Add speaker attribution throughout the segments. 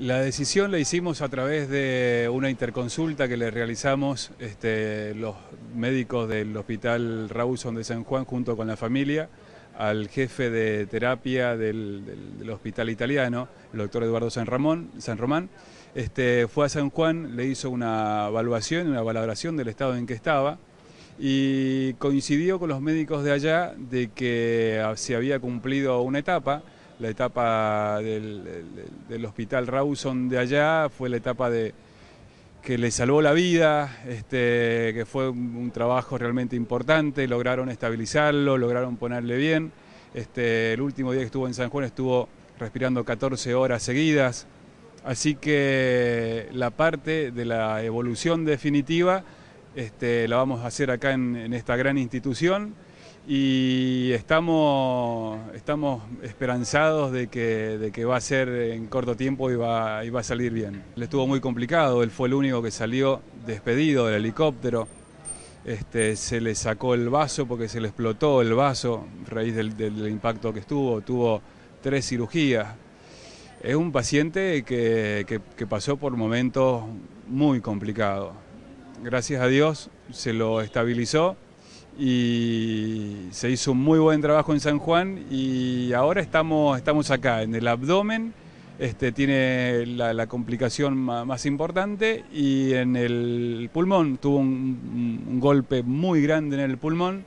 Speaker 1: La decisión la hicimos a través de una interconsulta que le realizamos este, los médicos del Hospital Rawson de San Juan junto con la familia al jefe de terapia del, hospital italiano, el doctor Eduardo San, Ramón, San Román. Este, fue a San Juan, le hizo una evaluación, una valoración del estado en que estaba y coincidió con los médicos de allá de que ah, se había cumplido una etapa la etapa del, hospital Rawson de allá, fue la etapa que le salvó la vida, este, que fue un, trabajo realmente importante, lograron estabilizarlo, lograron ponerle bien. Este, el último día que estuvo en San Juan estuvo respirando 14 horas seguidas, así que la parte de la evolución definitiva este, la vamos a hacer acá en esta gran institución y estamos, estamos esperanzados de que, va a ser en corto tiempo y va, a salir bien. Le estuvo muy complicado, él fue el único que salió despedido del helicóptero. Este, se le sacó el vaso porque se le explotó el vaso a raíz del, impacto que estuvo, tuvo tres cirugías. Es un paciente que, que, que pasó por momentos muy complicados. Gracias a Dios se lo estabilizó y se hizo un muy buen trabajo en San Juan y ahora estamos, acá, en el abdomen, este, tiene la, complicación más, importante y en el pulmón, tuvo un golpe muy grande en el pulmón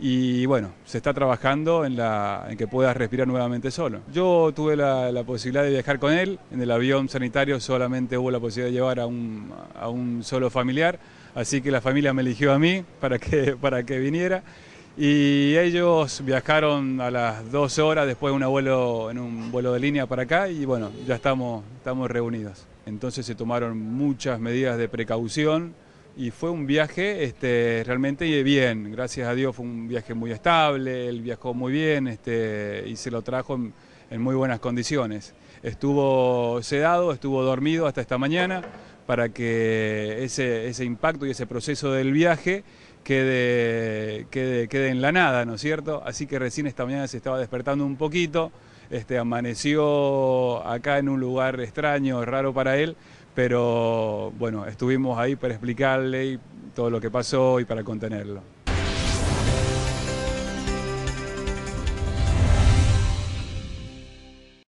Speaker 1: y bueno, se está trabajando en, la, en que pueda respirar nuevamente solo. Yo tuve la, posibilidad de viajar con él, en el avión sanitario solamente hubo la posibilidad de llevar a un, a un solo familiar, así que la familia me eligió a mí para que, para que viniera. Y ellos viajaron a las dos horas después de un vuelo, en un vuelo de línea para acá y bueno, ya estamos, estamos reunidos. Entonces se tomaron muchas medidas de precaución y fue un viaje este, realmente bien, gracias a Dios fue un viaje muy estable, él viajó muy bien este, y se lo trajo en, muy buenas condiciones. Estuvo sedado, estuvo dormido hasta esta mañana para que ese, ese impacto y ese proceso del viaje quede, quede, en la nada, ¿no es cierto? Así que recién esta mañana se estaba despertando un poquito, este, amaneció acá en un lugar extraño, raro para él, pero bueno, estuvimos ahí para explicarle todo lo que pasó y para contenerlo.